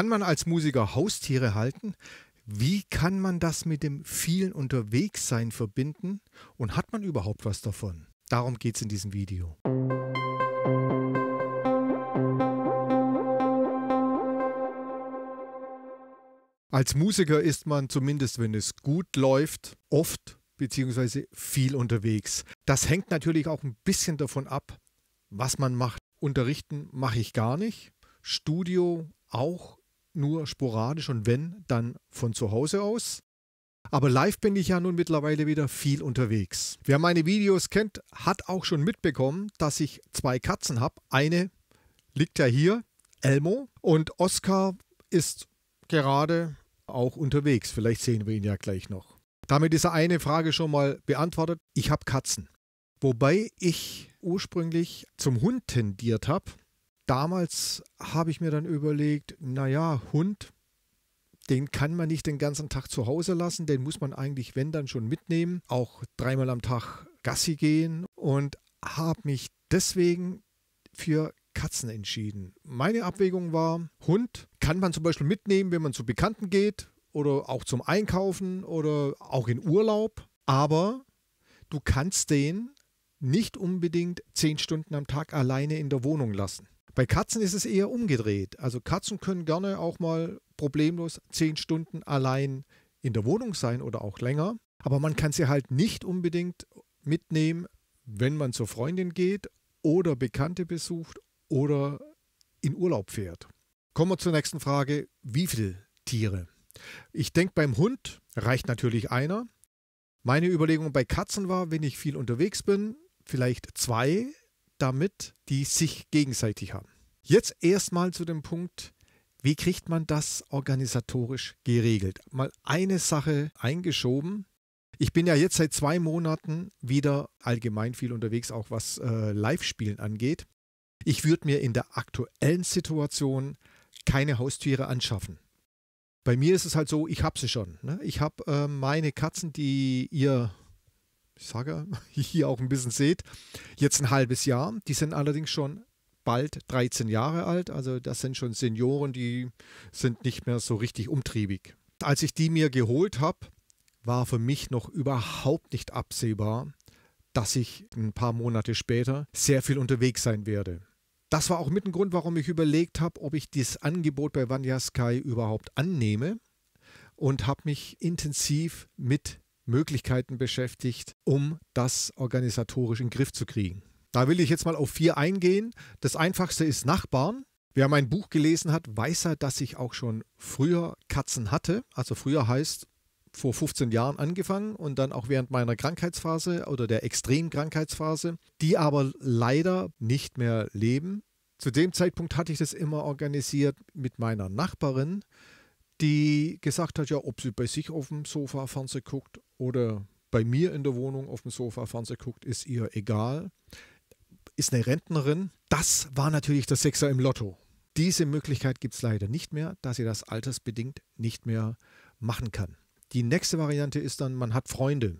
kann man als Musiker Haustiere halten? Wie kann man das mit dem vielen Unterwegssein verbinden? Und hat man überhaupt was davon? Darum geht es in diesem Video. Als Musiker ist man, zumindest wenn es gut läuft, oft bzw. viel unterwegs. Das hängt natürlich auch ein bisschen davon ab, was man macht. Unterrichten mache ich gar nicht. Studio auch nur sporadisch und wenn, dann von zu Hause aus. Aber live bin ich ja nun mittlerweile wieder viel unterwegs. Wer meine Videos kennt, hat auch schon mitbekommen, dass ich zwei Katzen habe. Eine liegt ja hier, Elmo, und Oscar ist gerade auch unterwegs. Vielleicht sehen wir ihn ja gleich noch. Damit ist eine Frage schon mal beantwortet. Ich habe Katzen. Wobei ich ursprünglich zum Hund tendiert habe, damals habe ich mir dann überlegt, naja, Hund, den kann man nicht den ganzen Tag zu Hause lassen, den muss man eigentlich, wenn dann schon mitnehmen, auch dreimal am Tag Gassi gehen und habe mich deswegen für Katzen entschieden. Meine Abwägung war, Hund kann man zum Beispiel mitnehmen, wenn man zu Bekannten geht oder auch zum Einkaufen oder auch in Urlaub, aber du kannst den nicht unbedingt zehn Stunden am Tag alleine in der Wohnung lassen. Bei Katzen ist es eher umgedreht. Also Katzen können gerne auch mal problemlos zehn Stunden allein in der Wohnung sein oder auch länger. Aber man kann sie halt nicht unbedingt mitnehmen, wenn man zur Freundin geht oder Bekannte besucht oder in Urlaub fährt. Kommen wir zur nächsten Frage. Wie viele Tiere? Ich denke, beim Hund reicht natürlich einer. Meine Überlegung bei Katzen war, wenn ich viel unterwegs bin, vielleicht zwei, damit, die sich gegenseitig haben. Jetzt erstmal zu dem Punkt, wie kriegt man das organisatorisch geregelt? Mal eine Sache eingeschoben. Ich bin ja jetzt seit zwei Monaten wieder allgemein viel unterwegs, auch was äh, Live-Spielen angeht. Ich würde mir in der aktuellen Situation keine Haustiere anschaffen. Bei mir ist es halt so, ich habe sie schon. Ne? Ich habe äh, meine Katzen, die ihr ich sage, hier auch ein bisschen seht, jetzt ein halbes Jahr. Die sind allerdings schon bald 13 Jahre alt, also das sind schon Senioren, die sind nicht mehr so richtig umtriebig. Als ich die mir geholt habe, war für mich noch überhaupt nicht absehbar, dass ich ein paar Monate später sehr viel unterwegs sein werde. Das war auch mit ein Grund, warum ich überlegt habe, ob ich dieses Angebot bei Vanya Sky überhaupt annehme und habe mich intensiv mit Möglichkeiten beschäftigt, um das organisatorisch in den Griff zu kriegen. Da will ich jetzt mal auf vier eingehen. Das einfachste ist Nachbarn. Wer mein Buch gelesen hat, weiß ja, dass ich auch schon früher Katzen hatte. Also früher heißt vor 15 Jahren angefangen und dann auch während meiner Krankheitsphase oder der Extremkrankheitsphase, die aber leider nicht mehr leben. Zu dem Zeitpunkt hatte ich das immer organisiert mit meiner Nachbarin, die gesagt hat, ja, ob sie bei sich auf dem Sofa Fernseh guckt oder bei mir in der Wohnung auf dem Sofa Fernseh guckt, ist ihr egal. Ist eine Rentnerin. Das war natürlich das Sechser im Lotto. Diese Möglichkeit gibt es leider nicht mehr, da sie das altersbedingt nicht mehr machen kann. Die nächste Variante ist dann, man hat Freunde,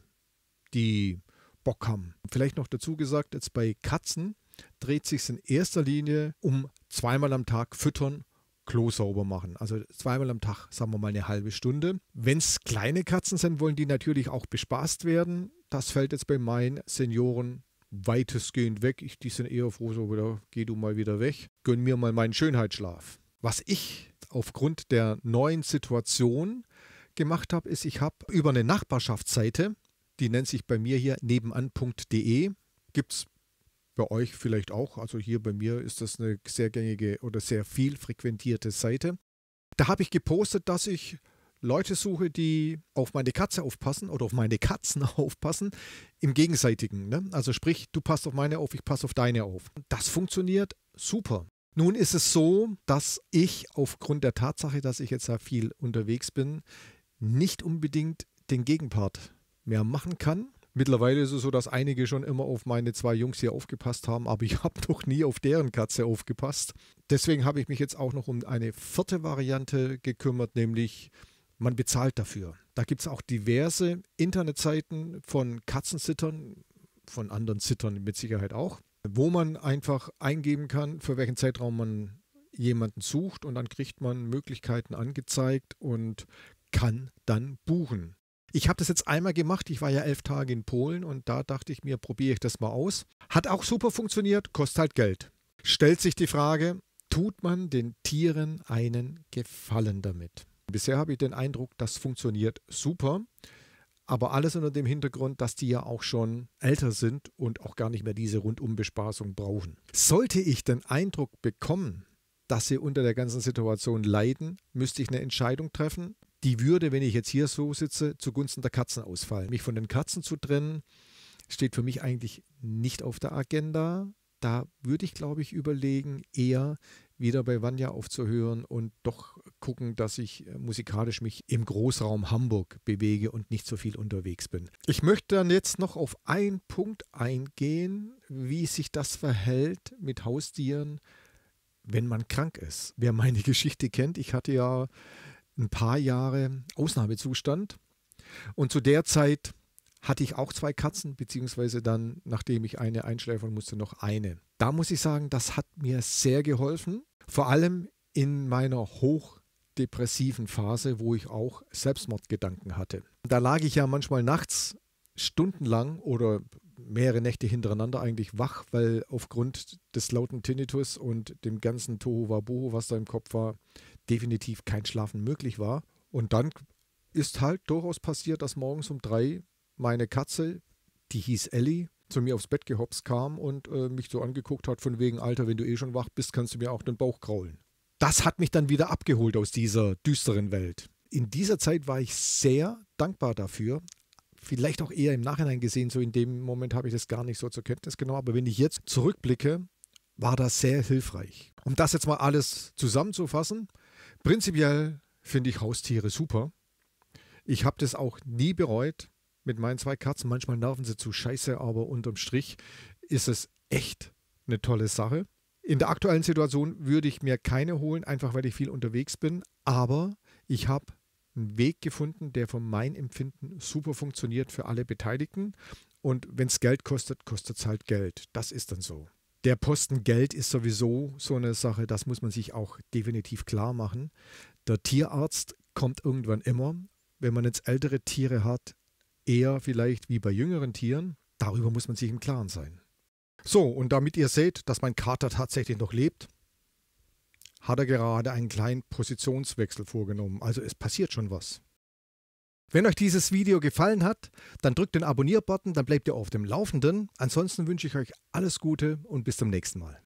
die Bock haben. Vielleicht noch dazu gesagt, jetzt bei Katzen dreht sich es in erster Linie um zweimal am Tag füttern Klo sauber machen. Also zweimal am Tag, sagen wir mal eine halbe Stunde. Wenn es kleine Katzen sind, wollen die natürlich auch bespaßt werden. Das fällt jetzt bei meinen Senioren weitestgehend weg. Ich, die sind eher froh, so wieder, geh du mal wieder weg. Gönn mir mal meinen Schönheitsschlaf. Was ich aufgrund der neuen Situation gemacht habe, ist, ich habe über eine Nachbarschaftsseite, die nennt sich bei mir hier nebenan.de, gibt es bei euch vielleicht auch. Also hier bei mir ist das eine sehr gängige oder sehr viel frequentierte Seite. Da habe ich gepostet, dass ich Leute suche, die auf meine Katze aufpassen oder auf meine Katzen aufpassen, im Gegenseitigen. Ne? Also sprich, du passt auf meine auf, ich passe auf deine auf. Das funktioniert super. Nun ist es so, dass ich aufgrund der Tatsache, dass ich jetzt sehr viel unterwegs bin, nicht unbedingt den Gegenpart mehr machen kann. Mittlerweile ist es so, dass einige schon immer auf meine zwei Jungs hier aufgepasst haben, aber ich habe noch nie auf deren Katze aufgepasst. Deswegen habe ich mich jetzt auch noch um eine vierte Variante gekümmert, nämlich man bezahlt dafür. Da gibt es auch diverse Internetseiten von Katzensittern, von anderen Sittern mit Sicherheit auch, wo man einfach eingeben kann, für welchen Zeitraum man jemanden sucht und dann kriegt man Möglichkeiten angezeigt und kann dann buchen. Ich habe das jetzt einmal gemacht. Ich war ja elf Tage in Polen und da dachte ich mir, probiere ich das mal aus. Hat auch super funktioniert, kostet halt Geld. Stellt sich die Frage, tut man den Tieren einen Gefallen damit? Bisher habe ich den Eindruck, das funktioniert super. Aber alles unter dem Hintergrund, dass die ja auch schon älter sind und auch gar nicht mehr diese Rundumbespaßung brauchen. Sollte ich den Eindruck bekommen, dass sie unter der ganzen Situation leiden, müsste ich eine Entscheidung treffen, die würde, wenn ich jetzt hier so sitze, zugunsten der Katzen ausfallen. Mich von den Katzen zu trennen, steht für mich eigentlich nicht auf der Agenda. Da würde ich, glaube ich, überlegen, eher wieder bei Vanya aufzuhören und doch gucken, dass ich äh, musikalisch mich im Großraum Hamburg bewege und nicht so viel unterwegs bin. Ich möchte dann jetzt noch auf einen Punkt eingehen, wie sich das verhält mit Haustieren, wenn man krank ist. Wer meine Geschichte kennt, ich hatte ja ein paar Jahre Ausnahmezustand. Und zu der Zeit hatte ich auch zwei Katzen, beziehungsweise dann, nachdem ich eine einschläfern musste, noch eine. Da muss ich sagen, das hat mir sehr geholfen, vor allem in meiner hochdepressiven Phase, wo ich auch Selbstmordgedanken hatte. Da lag ich ja manchmal nachts stundenlang oder mehrere Nächte hintereinander eigentlich wach, weil aufgrund des lauten Tinnitus und dem ganzen Tohuwabohu, was da im Kopf war, definitiv kein Schlafen möglich war. Und dann ist halt durchaus passiert, dass morgens um drei meine Katze, die hieß Ellie, zu mir aufs Bett gehopst kam und äh, mich so angeguckt hat, von wegen, Alter, wenn du eh schon wach bist, kannst du mir auch den Bauch kraulen. Das hat mich dann wieder abgeholt aus dieser düsteren Welt. In dieser Zeit war ich sehr dankbar dafür. Vielleicht auch eher im Nachhinein gesehen, so in dem Moment habe ich das gar nicht so zur Kenntnis genommen. Aber wenn ich jetzt zurückblicke, war das sehr hilfreich. Um das jetzt mal alles zusammenzufassen, Prinzipiell finde ich Haustiere super. Ich habe das auch nie bereut mit meinen zwei Katzen. Manchmal nerven sie zu scheiße, aber unterm Strich ist es echt eine tolle Sache. In der aktuellen Situation würde ich mir keine holen, einfach weil ich viel unterwegs bin. Aber ich habe einen Weg gefunden, der von meinem Empfinden super funktioniert für alle Beteiligten. Und wenn es Geld kostet, kostet es halt Geld. Das ist dann so der Posten Geld ist sowieso so eine Sache, das muss man sich auch definitiv klar machen. Der Tierarzt kommt irgendwann immer, wenn man jetzt ältere Tiere hat, eher vielleicht wie bei jüngeren Tieren. Darüber muss man sich im Klaren sein. So, und damit ihr seht, dass mein Kater tatsächlich noch lebt, hat er gerade einen kleinen Positionswechsel vorgenommen. Also es passiert schon was. Wenn euch dieses Video gefallen hat, dann drückt den Abonnier-Button, dann bleibt ihr auf dem Laufenden. Ansonsten wünsche ich euch alles Gute und bis zum nächsten Mal.